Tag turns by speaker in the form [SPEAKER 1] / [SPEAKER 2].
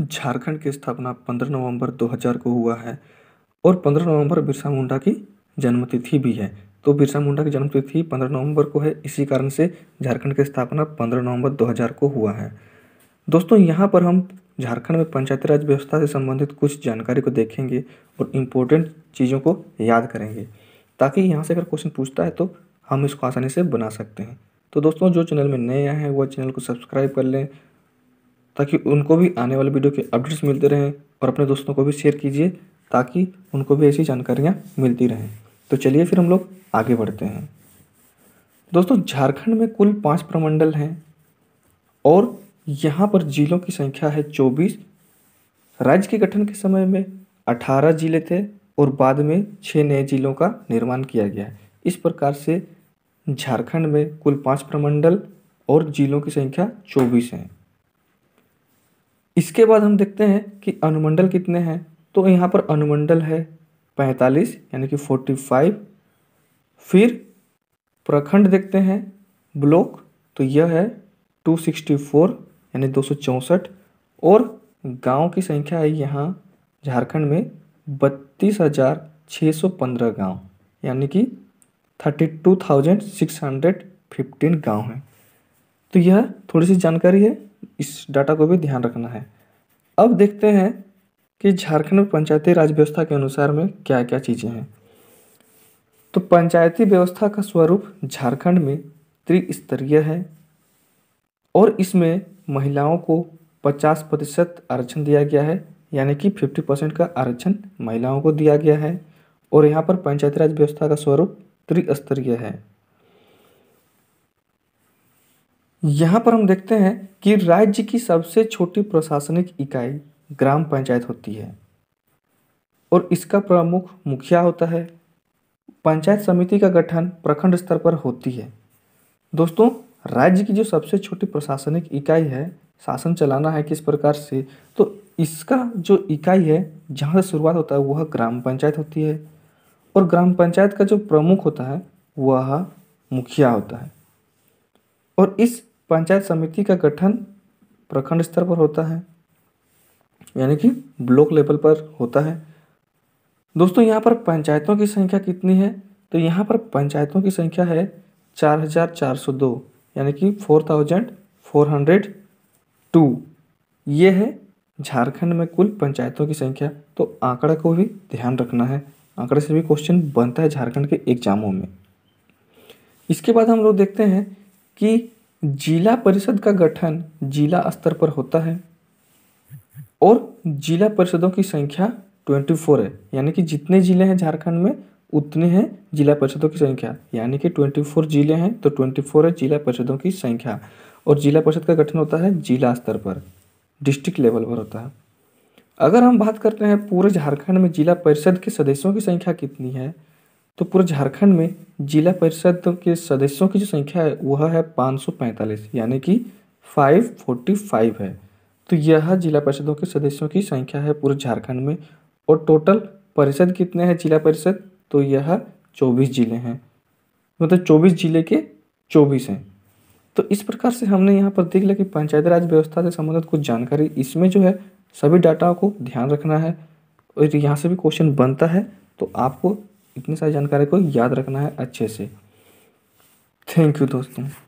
[SPEAKER 1] झारखंड की स्थापना 15 नवंबर 2000 को हुआ है और 15 नवंबर बिरसा मुंडा की जन्मतिथि भी है तो बिरसा मुंडा की जन्मतिथि 15 नवंबर को है इसी कारण से झारखंड की स्थापना 15 नवंबर 2000 को हुआ है दोस्तों यहाँ पर हम झारखंड में पंचायती राज व्यवस्था से संबंधित कुछ जानकारी को देखेंगे और इम्पोर्टेंट चीज़ों को याद करेंगे ताकि यहाँ से अगर क्वेश्चन पूछता है तो हम इसको आसानी से बना सकते हैं तो दोस्तों जो चैनल में नए आए हैं वो चैनल को सब्सक्राइब कर लें ताकि उनको भी आने वाले वीडियो के अपडेट्स मिलते रहें और अपने दोस्तों को भी शेयर कीजिए ताकि उनको भी ऐसी जानकारियाँ मिलती रहें तो चलिए फिर हम लोग आगे बढ़ते हैं दोस्तों झारखंड में कुल पाँच प्रमंडल हैं और यहाँ पर जिलों की संख्या है चौबीस राज्य के गठन के समय में अठारह जिले थे और बाद में छः नए जिलों का निर्माण किया गया है इस प्रकार से झारखंड में कुल पाँच प्रमंडल और जिलों की संख्या चौबीस हैं इसके बाद हम देखते हैं कि अनुमंडल कितने हैं तो यहाँ पर अनुमंडल है पैंतालीस यानी कि फोर्टी फाइव फिर प्रखंड देखते हैं ब्लॉक तो यह है टू सिक्सटी फोर यानी दो सौ चौंसठ और गांव की संख्या है यहाँ झारखंड में बत्तीस हज़ार छः सौ पंद्रह गाँव यानी कि thirty two thousand six hundred fifteen गाँव हैं तो यह थोड़ी सी जानकारी है इस डाटा को भी ध्यान रखना है अब देखते हैं कि झारखंड में पंचायती राज व्यवस्था के अनुसार में क्या क्या चीज़ें हैं तो पंचायती व्यवस्था का स्वरूप झारखंड में त्रिस्तरीय है और इसमें महिलाओं को 50 प्रतिशत आरक्षण दिया गया है यानी कि 50 परसेंट का आरक्षण महिलाओं को दिया गया है और यहाँ पर पंचायती राज व्यवस्था का स्वरूप त्रिस्तरीय है यहाँ पर हम देखते हैं कि राज्य की सबसे छोटी प्रशासनिक इकाई ग्राम पंचायत होती है और इसका प्रमुख मुखिया होता है पंचायत समिति का गठन प्रखंड स्तर पर होती है दोस्तों राज्य की जो सबसे छोटी प्रशासनिक इकाई है शासन चलाना है किस प्रकार से तो इसका जो इकाई है जहाँ से शुरुआत होता है वह ग्राम पंचायत होती है और ग्राम पंचायत का जो प्रमुख होता है वह मुखिया होता है और इस पंचायत समिति का गठन प्रखंड स्तर पर होता है यानी कि ब्लॉक लेवल पर होता है दोस्तों यहाँ पर पंचायतों की संख्या कितनी है तो यहाँ पर पंचायतों की संख्या है चार हजार चार सौ दो यानी कि four thousand four hundred two ये है झारखंड में कुल पंचायतों की संख्या तो आंकड़ा को भी ध्यान रखना है आंकड़े से भी क्वेश्चन बनता है झारखंड के एग्जामों में इसके बाद हम लोग देखते हैं कि जिला परिषद का गठन जिला स्तर पर होता है और जिला परिषदों की संख्या ट्वेंटी फोर है यानी कि जितने ज़िले हैं झारखंड में उतने हैं जिला परिषदों की संख्या यानी कि ट्वेंटी फोर जिले हैं तो ट्वेंटी फोर है जिला परिषदों की संख्या और जिला परिषद का गठन होता है जिला स्तर पर डिस्ट्रिक्ट लेवल पर होता है अगर हम बात करते हैं पूरे झारखंड में जिला परिषद के सदस्यों की संख्या कितनी है तो पूरे झारखंड में जिला परिषद के सदस्यों की जो संख्या है वह है 545 यानी कि 545 है तो यह जिला परिषदों के सदस्यों की संख्या है पूरे झारखंड में और टोटल परिषद कितने हैं जिला परिषद तो यह 24 जिले हैं मतलब 24 जिले के 24 हैं तो इस प्रकार से हमने यहाँ पर देख लिया कि पंचायत राज व्यवस्था से संबंधित कुछ जानकारी इसमें जो है सभी डाटाओं को ध्यान रखना है और यहाँ से भी क्वेश्चन बनता है तो आपको इतनी सारी जानकारी को याद रखना है अच्छे से थैंक यू दोस्तों